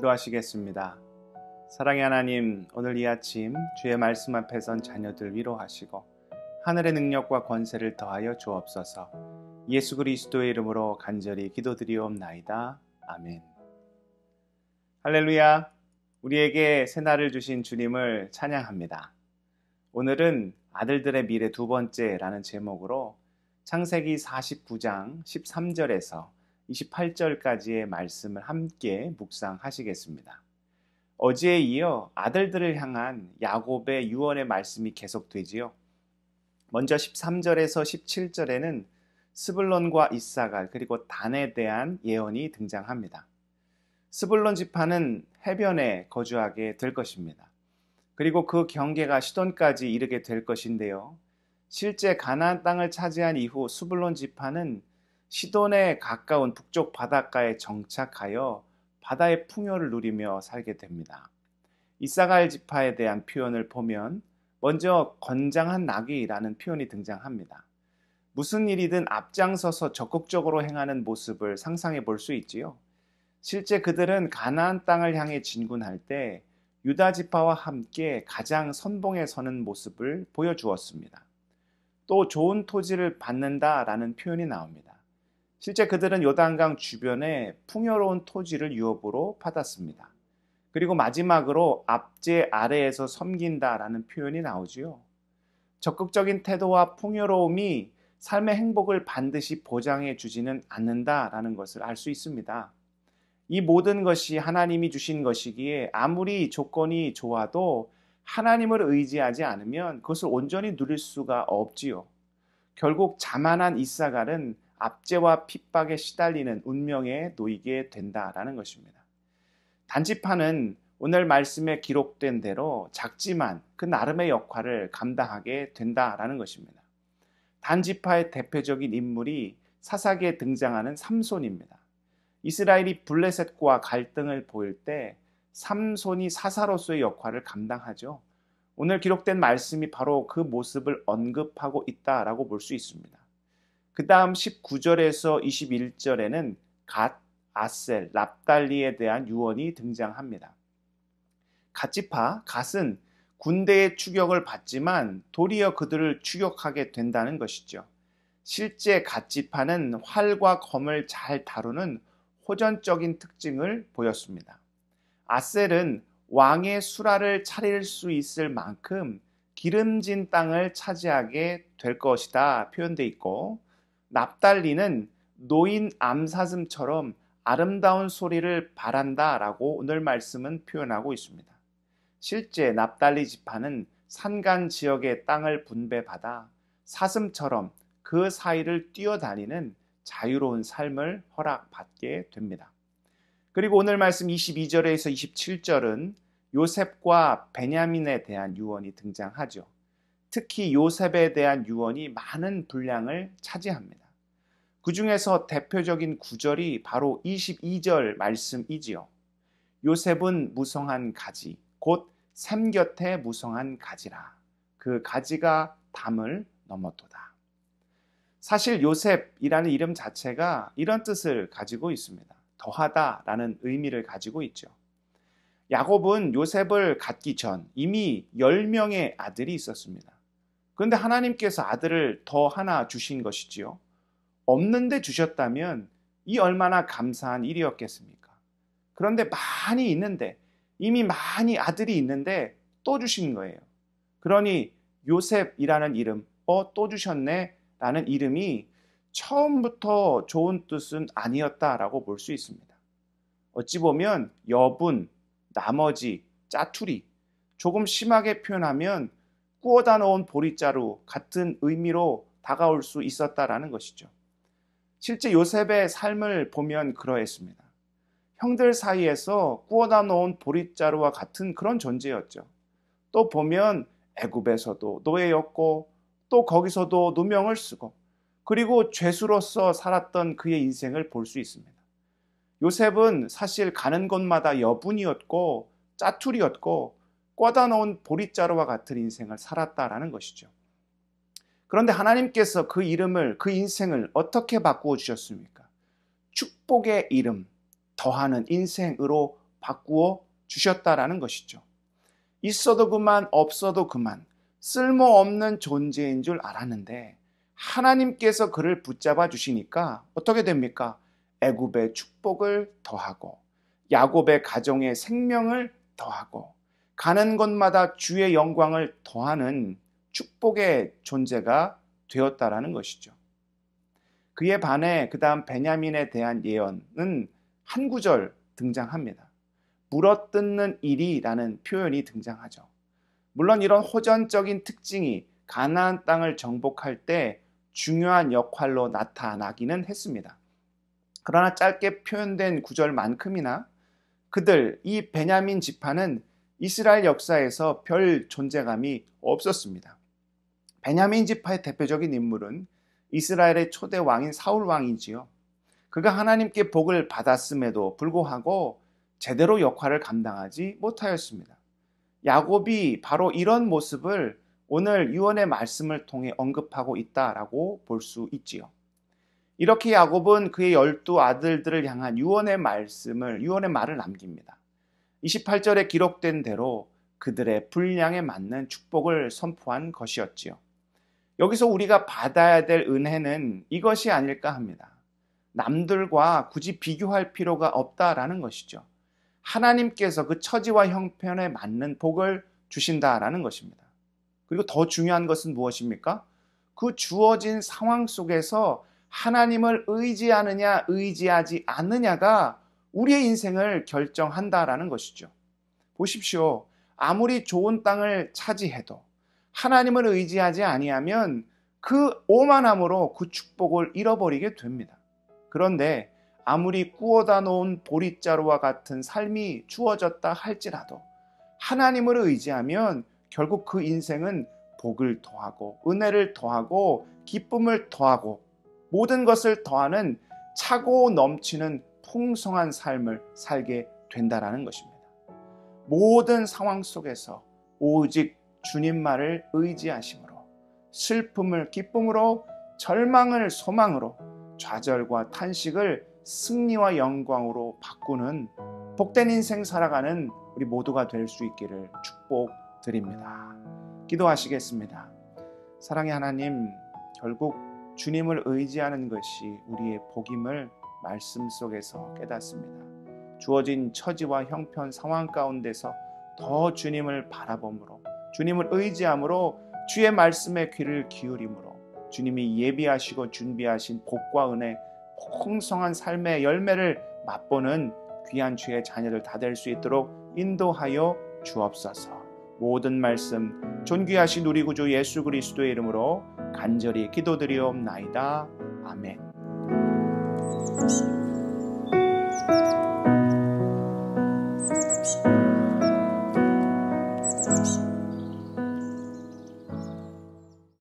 기도하시겠습니다. 사랑의 하나님, 오늘 이 아침 주의 말씀 앞에 선 자녀들 위로하시고 하늘의 능력과 권세를 더하여 주옵소서. 예수 그리스도의 이름으로 간절히 기도드리옵나이다. 아멘. 할렐루야. 우리에게 새날을 주신 주님을 찬양합니다. 오늘은 아들들의 미래 두 번째라는 제목으로 창세기 49장 13절에서 28절까지의 말씀을 함께 묵상하시겠습니다. 어제에 이어 아들들을 향한 야곱의 유언의 말씀이 계속되지요. 먼저 13절에서 17절에는 스불론과 이사갈 그리고 단에 대한 예언이 등장합니다. 스불론 지파는 해변에 거주하게 될 것입니다. 그리고 그 경계가 시돈까지 이르게 될 것인데요. 실제 가나안 땅을 차지한 이후 스불론 지파는 시돈에 가까운 북쪽 바닷가에 정착하여 바다의 풍요를 누리며 살게 됩니다. 이사갈 지파에 대한 표현을 보면 먼저 건장한 나귀라는 표현이 등장합니다. 무슨 일이든 앞장서서 적극적으로 행하는 모습을 상상해 볼 수 있지요. 실제 그들은 가나안 땅을 향해 진군할 때 유다 지파와 함께 가장 선봉에 서는 모습을 보여주었습니다. 또 좋은 토지를 받는다라는 표현이 나옵니다. 실제 그들은 요단강 주변에 풍요로운 토지를 유업으로 받았습니다. 그리고 마지막으로 압제 아래에서 섬긴다라는 표현이 나오지요. 적극적인 태도와 풍요로움이 삶의 행복을 반드시 보장해 주지는 않는다라는 것을 알 수 있습니다. 이 모든 것이 하나님이 주신 것이기에 아무리 조건이 좋아도 하나님을 의지하지 않으면 그것을 온전히 누릴 수가 없지요. 결국 자만한 이사갈은 압제와 핍박에 시달리는 운명에 놓이게 된다라는 것입니다. 단지파는 오늘 말씀에 기록된 대로 작지만 그 나름의 역할을 감당하게 된다라는 것입니다. 단지파의 대표적인 인물이 사사기에 등장하는 삼손입니다. 이스라엘이 블레셋과 갈등을 보일 때 삼손이 사사로서의 역할을 감당하죠. 오늘 기록된 말씀이 바로 그 모습을 언급하고 있다라고 볼 수 있습니다. 그 다음 19절에서 21절에는 갓, 아셀, 납달리에 대한 유언이 등장합니다. 갓지파, 갓은 군대의 추격을 받지만 도리어 그들을 추격하게 된다는 것이죠. 실제 갓지파는 활과 검을 잘 다루는 호전적인 특징을 보였습니다. 아셀은 왕의 수라를 차릴 수 있을 만큼 기름진 땅을 차지하게 될 것이다 표현돼 있고 납달리는 노인 암사슴처럼 아름다운 소리를 바란다 라고 오늘 말씀은 표현하고 있습니다. 실제 납달리 지파는 산간 지역의 땅을 분배받아 사슴처럼 그 사이를 뛰어다니는 자유로운 삶을 허락받게 됩니다. 그리고 오늘 말씀 22절에서 27절은 요셉과 베냐민에 대한 유언이 등장하죠. 특히 요셉에 대한 유언이 많은 분량을 차지합니다. 그 중에서 대표적인 구절이 바로 22절 말씀이지요. 요셉은 무성한 가지, 곧 샘 곁에 무성한 가지라. 그 가지가 담을 넘어도다. 사실 요셉이라는 이름 자체가 이런 뜻을 가지고 있습니다. 더하다라는 의미를 가지고 있죠. 야곱은 요셉을 갖기 전 이미 10명의 아들이 있었습니다. 그런데 하나님께서 아들을 더 하나 주신 것이지요. 없는데 주셨다면 이 얼마나 감사한 일이었겠습니까? 그런데 많이 있는데 이미 많이 아들이 있는데 또 주신 거예요. 그러니 요셉이라는 이름, 어, 또 주셨네 라는 이름이 처음부터 좋은 뜻은 아니었다라고 볼 수 있습니다. 어찌 보면 여분, 나머지, 짜투리, 조금 심하게 표현하면 꾸어다 놓은 보리자루 같은 의미로 다가올 수 있었다라는 것이죠. 실제 요셉의 삶을 보면 그러했습니다. 형들 사이에서 꾸어다 놓은 보릿자루와 같은 그런 존재였죠. 또 보면 애굽에서도 노예였고 또 거기서도 누명을 쓰고 그리고 죄수로서 살았던 그의 인생을 볼 수 있습니다. 요셉은 사실 가는 곳마다 여분이었고 짜투리였고 꽂아 놓은 보릿자루와 같은 인생을 살았다라는 것이죠. 그런데 하나님께서 그 이름을 그 인생을 어떻게 바꾸어 주셨습니까? 축복의 이름 더하는 인생으로 바꾸어 주셨다라는 것이죠. 있어도 그만 없어도 그만 쓸모없는 존재인 줄 알았는데 하나님께서 그를 붙잡아 주시니까 어떻게 됩니까? 애굽의 축복을 더하고 야곱의 가정의 생명을 더하고 가는 곳마다 주의 영광을 더하는 축복의 존재가 되었다라는 것이죠. 그에 반해 그다음 베냐민에 대한 예언은 한 구절 등장합니다. 물어뜯는 일이라는 표현이 등장하죠. 물론 이런 호전적인 특징이 가나안 땅을 정복할 때 중요한 역할로 나타나기는 했습니다. 그러나 짧게 표현된 구절만큼이나 그들 이 베냐민 지파는 이스라엘 역사에서 별 존재감이 없었습니다. 베냐민 지파의 대표적인 인물은 이스라엘의 초대 왕인 사울 왕이지요. 그가 하나님께 복을 받았음에도 불구하고 제대로 역할을 감당하지 못하였습니다. 야곱이 바로 이런 모습을 오늘 유언의 말씀을 통해 언급하고 있다라고 볼 수 있지요. 이렇게 야곱은 그의 열두 아들들을 향한 유언의 말씀을 유언의 말을 남깁니다. 28절에 기록된 대로 그들의 분량에 맞는 축복을 선포한 것이었지요. 여기서 우리가 받아야 될 은혜는 이것이 아닐까 합니다. 남들과 굳이 비교할 필요가 없다라는 것이죠. 하나님께서 그 처지와 형편에 맞는 복을 주신다라는 것입니다. 그리고 더 중요한 것은 무엇입니까? 그 주어진 상황 속에서 하나님을 의지하느냐, 의지하지 않느냐가 우리의 인생을 결정한다라는 것이죠. 보십시오. 아무리 좋은 땅을 차지해도 하나님을 의지하지 아니하면 그 오만함으로 그 축복을 잃어버리게 됩니다. 그런데 아무리 꾸어다 놓은 보릿자루와 같은 삶이 주어졌다 할지라도 하나님을 의지하면 결국 그 인생은 복을 더하고 은혜를 더하고 기쁨을 더하고 모든 것을 더하는 차고 넘치는 풍성한 삶을 살게 된다라는 것입니다. 모든 상황 속에서 오직 주님만을 의지하심으로 슬픔을 기쁨으로 절망을 소망으로 좌절과 탄식을 승리와 영광으로 바꾸는 복된 인생 살아가는 우리 모두가 될 수 있기를 축복드립니다. 기도하시겠습니다. 사랑의 하나님, 결국 주님을 의지하는 것이 우리의 복임을 말씀 속에서 깨닫습니다. 주어진 처지와 형편 상황 가운데서 더 주님을 바라봄으로 주님을 의지함으로 주의 말씀에 귀를 기울임으로 주님이 예비하시고 준비하신 복과 은혜 풍성한 삶의 열매를 맛보는 귀한 주의 자녀들 다 될 수 있도록 인도하여 주옵소서. 모든 말씀 존귀하신 우리 구주 예수 그리스도의 이름으로 간절히 기도드리옵나이다. 아멘. Thank you.